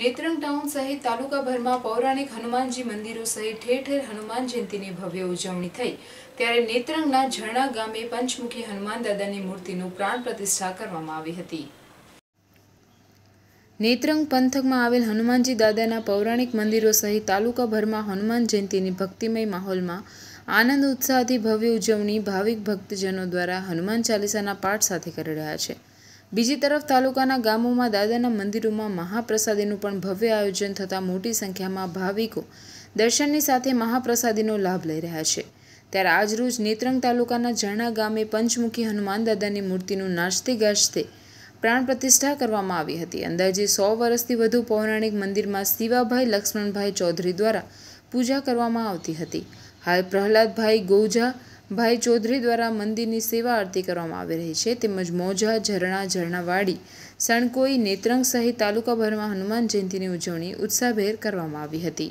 Netrang town સહિત તાલુકાભરમાં પૌરાણિક હનુમાનજી મંદિરો સહિત ઠેર ઠેર હનુમાન જયંતિની ભવ્ય ઉજવણી થઈ ત્યારે નેત્રંગના ઝરણા ગામે પંચમુખી હનુમાન દાદાની મૂર્તિનું પ્રાણ પ્રતિષ્ઠા કરવામાં આવી હતી નેત્રંગ પંથકમાં આવેલ હનુમાનજી દાદાના પૌરાણિક મંદિરો સહિત તાલુકાભરમાં હનુમાન જયંતિની ભક્તિમય માહોલમાં આનંદ ઉત્સાહથી ભવ્ય ઉજવણી ભાવિક ભક્તજનો દ્વારા હનુમાન ચાલીસાના પાઠ સાથે કરી રહ્યા છે બીજી તરફ તાલુકાના ગામોમાં દાદાના મંદિરોમાં મહાપ્રસાદીનું પણ ભવ્ય આયોજન થતાં મોટી સંખ્યામાં ભાવિકો દર્શનની સાથે મહાપ્રસાદીનો લાભ લઈ રહ્યા છે ત્યારે આજરોજ નેત્રંગ તાલુકાના ઝરણા ગામે પંચમુખી હનુમાન દાદાની મૂર્તિનું નાચતે ગાજતે પ્રાણ પ્રતિષ્ઠા કરવામાં આવી હતી અંદાજે સો વર્ષથી વધુ પૌરાણિક મંદિરમાં શિવાભાઈ લક્ષ્મણભાઈ ચૌધરી દ્વારા પૂજા કરવામાં આવતી હતી હાલ પ્રહલાદભાઈ ગૌજા ભાઈ ચૌધરી દ્વારા મંદિરની સેવા આરતી કરવામાં આવી રહી છે તેમજ મોજા ઝરણા ઝરણાવાડી સણકોઈ નેત્રંગ સહિત તાલુકાભરમાં હનુમાન જયંતીની ઉજવણી ઉત્સાહભેર કરવામાં આવી હતી